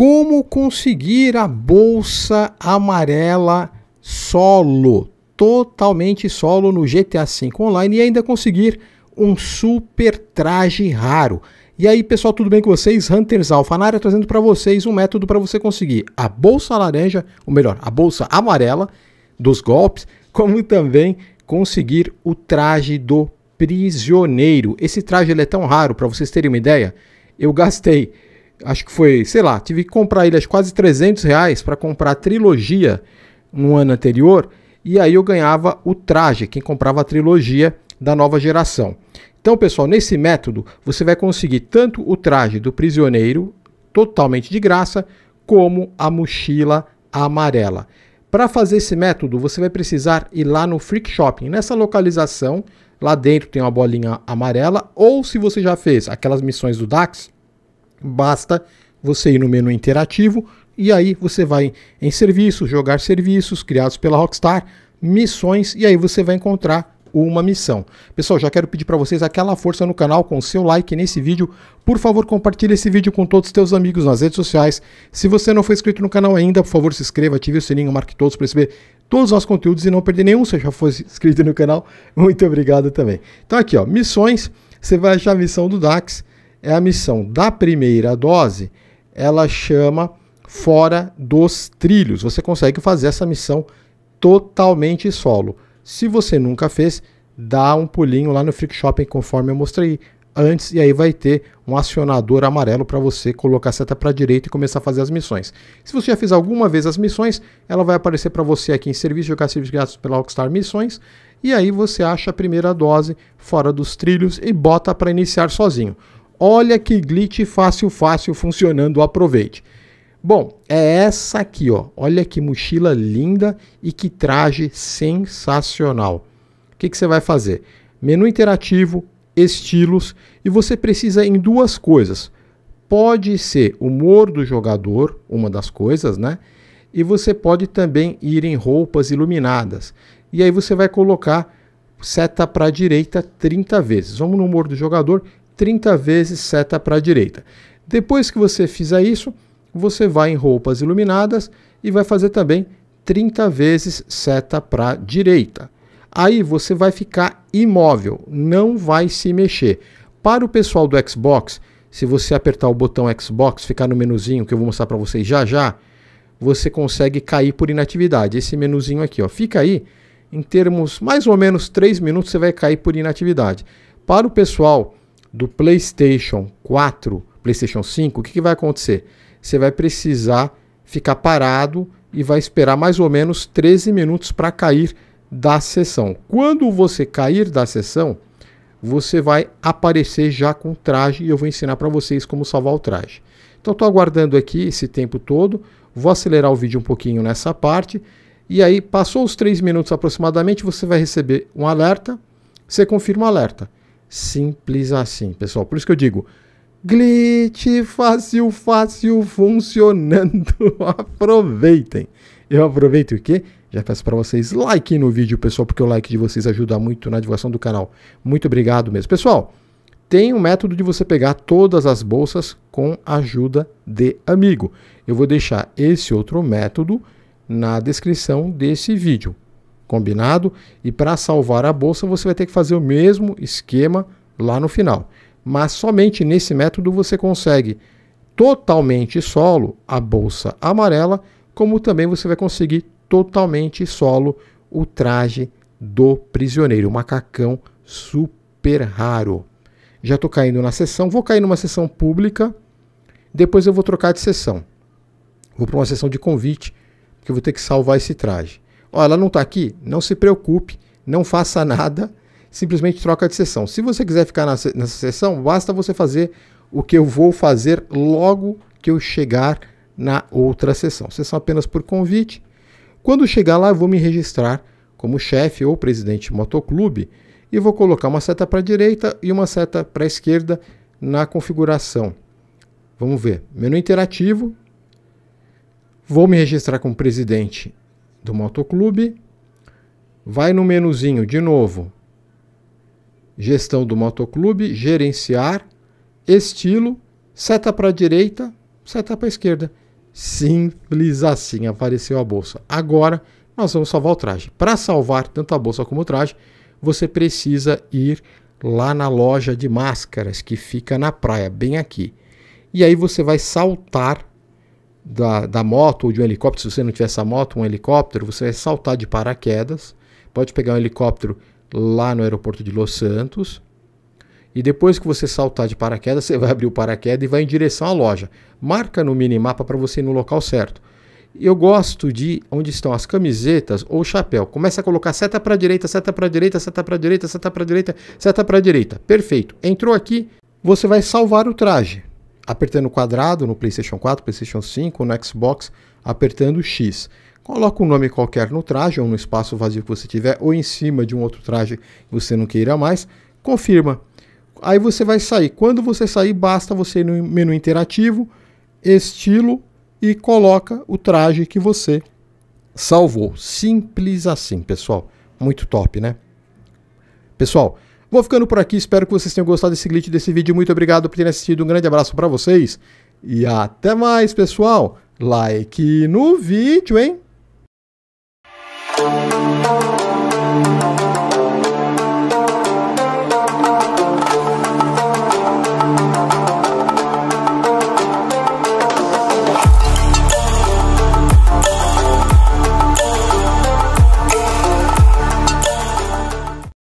Como conseguir a bolsa amarela solo, totalmente solo no GTA V Online e ainda conseguir um super traje raro. E aí, pessoal, tudo bem com vocês? Hunters Alpha na área, trazendo para vocês um método para você conseguir a bolsa laranja, ou melhor, a bolsa amarela dos golpes, como também conseguir o traje do prisioneiro. Esse traje é tão raro, para vocês terem uma ideia, eu gastei acho que foi, sei lá, tive que comprar ele quase 300 reais para comprar a trilogia no ano anterior. E aí eu ganhava o traje, quem comprava a trilogia da nova geração. Então, pessoal, nesse método você vai conseguir tanto o traje do prisioneiro, totalmente de graça, como a mochila amarela. Para fazer esse método, você vai precisar ir lá no Freak Shopping. Nessa localização, lá dentro tem uma bolinha amarela, ou se você já fez aquelas missões do DAX, Basta você ir no menu interativo e aí você vai em serviços, jogar serviços criados pela Rockstar, missões e aí você vai encontrar uma missão. Pessoal, já quero pedir para vocês aquela força no canal com o seu like nesse vídeo. Por favor, compartilhe esse vídeo com todos os teus amigos nas redes sociais. Se você não foi inscrito no canal ainda, por favor, se inscreva, ative o sininho, marque todos para receber todos os nossos conteúdos e não perder nenhum. Se já for inscrito no canal, muito obrigado também. Então aqui, ó, missões, você vai achar a missão do Dax, é a missão da primeira dose, ela chama fora dos trilhos. Você consegue fazer essa missão totalmente solo. Se você nunca fez, dá um pulinho lá no Freak Shopping, conforme eu mostrei antes, e aí vai ter um acionador amarelo para você colocar a seta para a direita e começar a fazer as missões. Se você já fez alguma vez as missões, ela vai aparecer para você aqui em serviço, jogar serviços grátis pela Rockstar Missões, e aí você acha a primeira dose fora dos trilhos e bota para iniciar sozinho. Olha que glitch fácil, fácil funcionando, aproveite. Bom, é essa aqui, ó. Olha que mochila linda e que traje sensacional. O que, que você vai fazer? Menu interativo, estilos e você precisa em duas coisas. Pode ser humor do jogador, uma das coisas, né? E você pode também ir em roupas iluminadas. E aí você vai colocar seta para a direita 30 vezes. Vamos no humor do jogador, 30 vezes seta para a direita. Depois que você fizer isso, você vai em roupas iluminadas e vai fazer também 30 vezes seta para a direita. Aí você vai ficar imóvel, não vai se mexer. Para o pessoal do Xbox, se você apertar o botão Xbox, ficar no menuzinho que eu vou mostrar para vocês já já, você consegue cair por inatividade. Esse menuzinho aqui, ó, fica aí em termos mais ou menos 3 minutos você vai cair por inatividade. Para o pessoal do PlayStation 4, PlayStation 5, o que, que vai acontecer? Você vai precisar ficar parado e vai esperar mais ou menos 13 minutos para cair da sessão. Quando você cair da sessão, você vai aparecer já com o traje e eu vou ensinar para vocês como salvar o traje. Então estou aguardando aqui esse tempo todo, vou acelerar o vídeo um pouquinho nessa parte e aí passou os 3 minutos aproximadamente, você vai receber um alerta, você confirma o alerta. Simples assim, pessoal. Por isso que eu digo, glitch fácil, fácil, funcionando. Aproveitem. Eu aproveito o quê? Já peço para vocês like no vídeo, pessoal, porque o like de vocês ajuda muito na divulgação do canal. Muito obrigado mesmo. Pessoal, tem um método de você pegar todas as bolsas com ajuda de amigo. Eu vou deixar esse outro método na descrição desse vídeo. Combinado? E para salvar a bolsa, você vai ter que fazer o mesmo esquema lá no final. Mas somente nesse método você consegue totalmente solo a bolsa amarela, como também você vai conseguir totalmente solo o traje do prisioneiro, o macacão super raro. Já estou caindo na sessão, vou cair numa sessão pública, depois eu vou trocar de sessão. Vou para uma sessão de convite, porque eu vou ter que salvar esse traje. Ó, ela não está aqui? Não se preocupe, não faça nada, simplesmente troca de sessão. Se você quiser ficar nessa, sessão, basta você fazer o que eu vou fazer logo que eu chegar na outra sessão. Sessão apenas por convite. Quando chegar lá, eu vou me registrar como chefe ou presidente motoclube e vou colocar uma seta para a direita e uma seta para a esquerda na configuração. Vamos ver. Menu interativo. Vou me registrar como presidente do motoclube, vai no menuzinho de novo, gestão do motoclube, gerenciar, estilo, seta para a direita, seta para a esquerda. Simples assim apareceu a bolsa. Agora nós vamos salvar o traje. Para salvar tanto a bolsa como o traje, você precisa ir lá na loja de máscaras que fica na praia, bem aqui. E aí você vai saltar da, da moto ou de um helicóptero, se você não tiver essa moto, um helicóptero, você vai saltar de paraquedas, pode pegar um helicóptero lá no aeroporto de Los Santos, e depois que você saltar de paraquedas, você vai abrir o paraquedas e vai em direção à loja. Marca no minimapa para você ir no local certo. Eu gosto de onde estão as camisetas ou chapéu. Começa a colocar seta para direita, seta para direita, seta para direita, seta para direita, seta para direita. Perfeito. Entrou aqui, você vai salvar o traje apertando o quadrado no PlayStation 4, PlayStation 5, no Xbox, apertando X. Coloca um nome qualquer no traje ou no espaço vazio que você tiver ou em cima de um outro traje que você não queira mais, confirma. Aí você vai sair. Quando você sair, basta você ir no menu interativo, estilo e coloca o traje que você salvou. Simples assim, pessoal. Muito top, né? Pessoal, Vou ficando por aqui, espero que vocês tenham gostado desse glitch desse vídeo. Muito obrigado por terem assistido, um grande abraço para vocês e até mais, pessoal. Like no vídeo, hein?